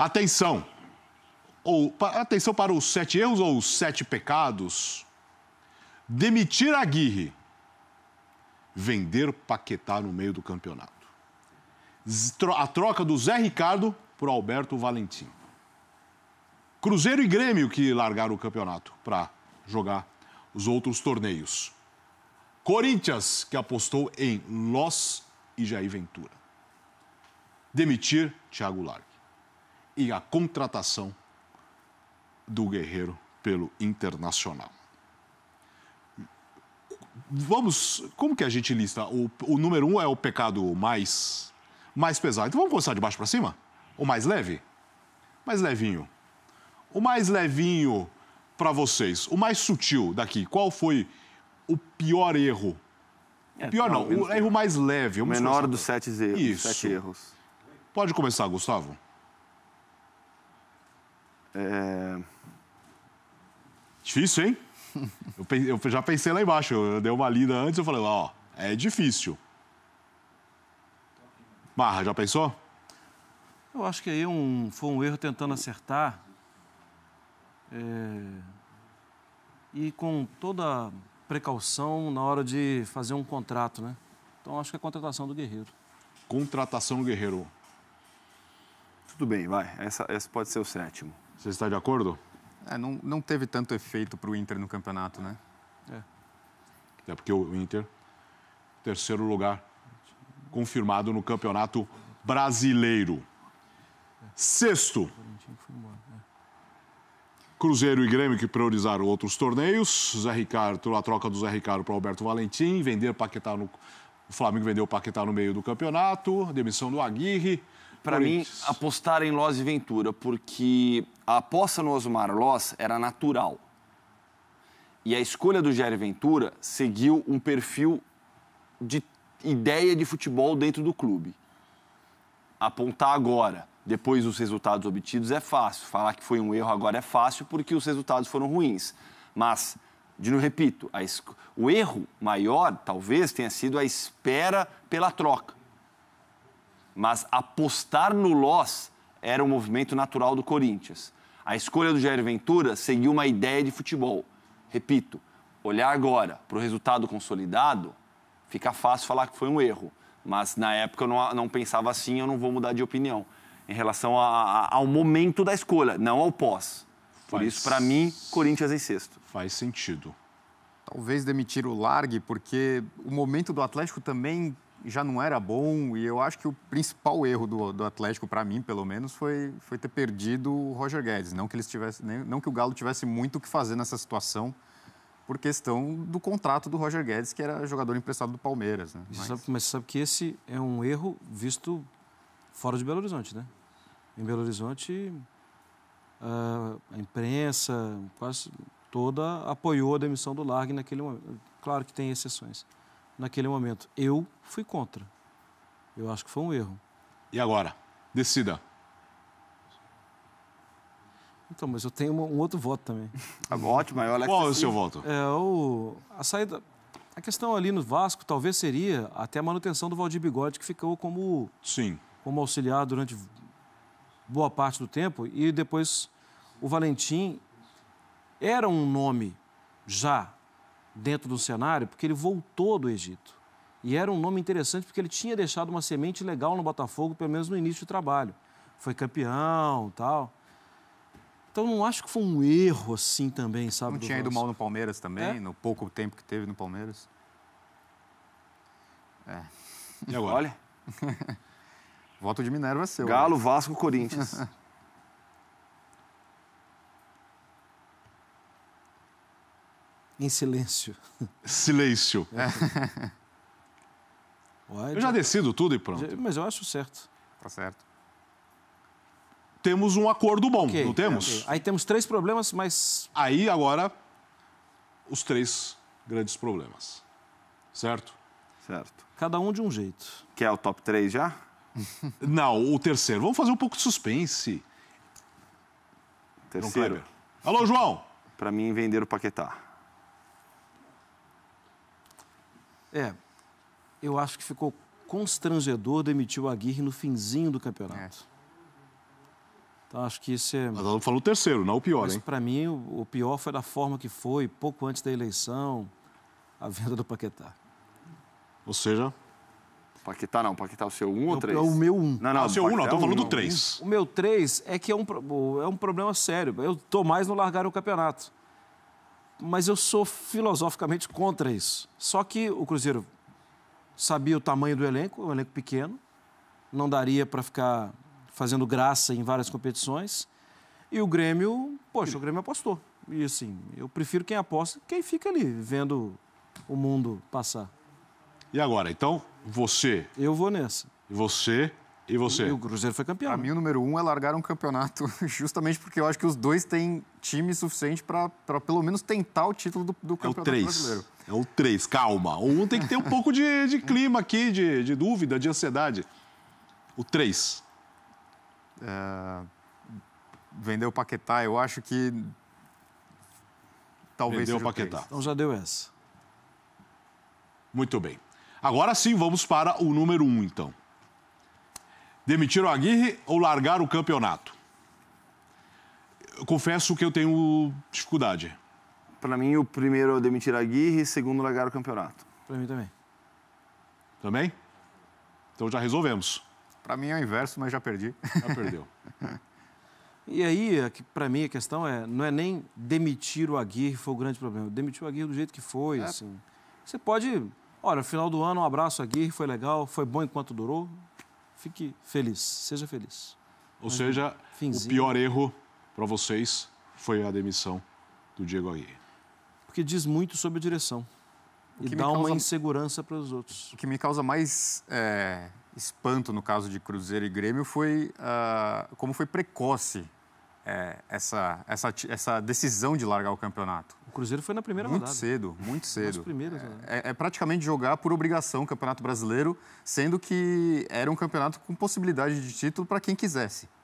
Atenção! Ou, atenção para os sete erros ou os sete pecados. Demitir Aguirre. Vender Paquetá no meio do campeonato. A troca do Zé Ricardo por Alberto Valentim. Cruzeiro e Grêmio que largaram o campeonato para jogar os outros torneios. Corinthians que apostou em Loss e Jair Ventura. Demitir Thiago Largo e a contratação do Guerreiro pelo Internacional. Vamos, como que a gente lista? O, o número um é o pecado mais, mais pesado. Então vamos começar de baixo para cima? O mais leve? Mais levinho. O mais levinho para vocês, o mais sutil daqui, qual foi o pior erro? É, pior tá, não, não o erro mais leve. o menor dos sete erros. Isso. Sete erros. Pode começar, Gustavo. É... Difícil, hein? eu, já pensei lá embaixo, eu dei uma lida antes, eu falei, ó, é difícil. Marra, já pensou? Eu acho que aí um, foi um erro tentando acertar. É... E com toda precaução na hora de fazer um contrato, né? Então acho que é a contratação do Guerreiro. Contratação do Guerreiro. Tudo bem, vai. Essa, essa pode ser o sétimo. Você está de acordo? É, não, não teve tanto efeito para o Inter no campeonato, né? É. Até porque o Inter, terceiro lugar, confirmado no campeonato brasileiro. Sexto. Cruzeiro e Grêmio que priorizaram outros torneios. Zé Ricardo, a troca do Zé Ricardo para Alberto Valentim, vender Paquetá no. O Flamengo vendeu o Paquetá no meio do campeonato, demissão do Aguirre para mim, apostar em Loz e Ventura, porque a aposta no Osmar Loz era natural. E a escolha do Jair Ventura seguiu um perfil de ideia de futebol dentro do clube. Apontar agora, depois dos resultados obtidos, é fácil. Falar que foi um erro agora é fácil porque os resultados foram ruins. Mas, de novo, repito, a, o erro maior talvez tenha sido a espera pela troca mas apostar no Loss era um movimento natural do Corinthians. A escolha do Jair Ventura seguiu uma ideia de futebol. Repito, olhar agora para o resultado consolidado, fica fácil falar que foi um erro. Mas na época eu não, não pensava assim, eu não vou mudar de opinião. Em relação a, a, ao momento da escolha, não ao pós. Por Faz... isso, para mim, Corinthians é em sexto. Faz sentido. Talvez demitir o Largue, porque o momento do Atlético também já não era bom. E eu acho que o principal erro do, do Atlético, para mim, pelo menos, foi, foi ter perdido o Roger Guedes. Não que, eles tivessem, não que o Galo tivesse muito o que fazer nessa situação por questão do contrato do Roger Guedes, que era jogador emprestado do Palmeiras. Né? Mas... Sabe, mas sabe que esse é um erro visto fora de Belo Horizonte, né? Em Belo Horizonte, ah, a imprensa quase toda apoiou a demissão do Largue naquele momento. Claro que tem exceções naquele momento. Eu fui contra. Eu acho que foi um erro. E agora? Decida. Então, mas eu tenho um outro voto também. Tá ótimo. Olha Qual é o seu voto? É, o, a saída... A questão ali no Vasco talvez seria até a manutenção do Valdir Bigode, que ficou como... Sim. Como auxiliar durante boa parte do tempo. E depois o Valentim era um nome já dentro do cenário porque ele voltou do Egito. E era um nome interessante porque ele tinha deixado uma semente legal no Botafogo, pelo menos no início do trabalho. Foi campeão tal. Então não acho que foi um erro assim também, sabe? Não tinha ido mal no Palmeiras também, é? no pouco tempo que teve no Palmeiras. É. E agora? Olha. Voto de Minerva é seu. Galo, né? Vasco, Corinthians. Em silêncio. Silêncio. É. eu já decido tudo e pronto. mas eu acho certo. Tá certo. Temos um acordo bom, okay, não temos? Okay. Aí temos três problemas, mas. Aí agora, os três grandes problemas. Certo? Certo. Cada um de um jeito. Quer o top 3 já? não, o terceiro. Vamos fazer um pouco de suspense. Terceiro. Alô, João! Para mim, vender o Paquetá. É, eu acho que ficou constrangedor demitir o Aguirre no finzinho do campeonato. É. Então, acho que isso é... Mas ela falou o terceiro, não o pior, Mas, hein? para mim, o pior foi da forma que foi, pouco antes da eleição, a venda do Paquetá. Ou seja... Paquetá não, Paquetá é o seu 1 um ou 3? É, é o meu 1. Um. Não, não, ah, o seu 1 um, não, estamos é falando do 3. O meu 3 é que é um, é um problema sério. Eu estou mais no largar o campeonato mas eu sou filosoficamente contra isso. Só que o Cruzeiro sabia o tamanho do elenco, é um elenco pequeno, não daria para ficar fazendo graça em várias competições. E o Grêmio, poxa, o Grêmio apostou. E assim, eu prefiro quem aposta, quem fica ali vendo o mundo passar. E agora, então, você? Eu vou nessa. E você e você? E o Cruzeiro foi campeão. Para né? mim, o número um é largar um campeonato, justamente porque eu acho que os dois têm time suficiente para pelo menos tentar o título do, do campeonato é o brasileiro. É o três, calma. O um tem que ter um pouco de, de é. clima aqui, de, de dúvida, de ansiedade. O três. É... Vendeu o Paquetá, eu acho que. Talvez Vendeu seja o Paquetá. O então já deu essa. Muito bem. Agora sim, vamos para o número um, então demitir o Aguirre ou largar o campeonato? Eu confesso que eu tenho dificuldade. Para mim, o primeiro é demitir o Aguirre, segundo, largar o campeonato. Para mim também. Também? Então já resolvemos. Para mim é o inverso, mas já perdi. Já perdeu. e aí, para mim, a questão é, não é nem demitir o Aguirre foi o grande problema. Demitir o Aguirre do jeito que foi, é. assim. Você pode... Olha, final do ano, um abraço, Aguirre, foi legal, foi bom enquanto durou, fique feliz, seja feliz. Ou Mas, seja, finzinho. o pior erro para vocês foi a demissão do Diego Aguirre. Porque diz muito sobre a direção o que e dá causa... uma insegurança para os outros. O que me causa mais é, espanto no caso de Cruzeiro e Grêmio foi uh, como foi precoce é, essa, essa, essa decisão de largar o campeonato. O Cruzeiro foi na primeira muito rodada. Muito cedo, muito cedo. Primeiros, é, é, é, praticamente jogar por obrigação o Campeonato Brasileiro, sendo que era um campeonato com possibilidade de título para quem quisesse.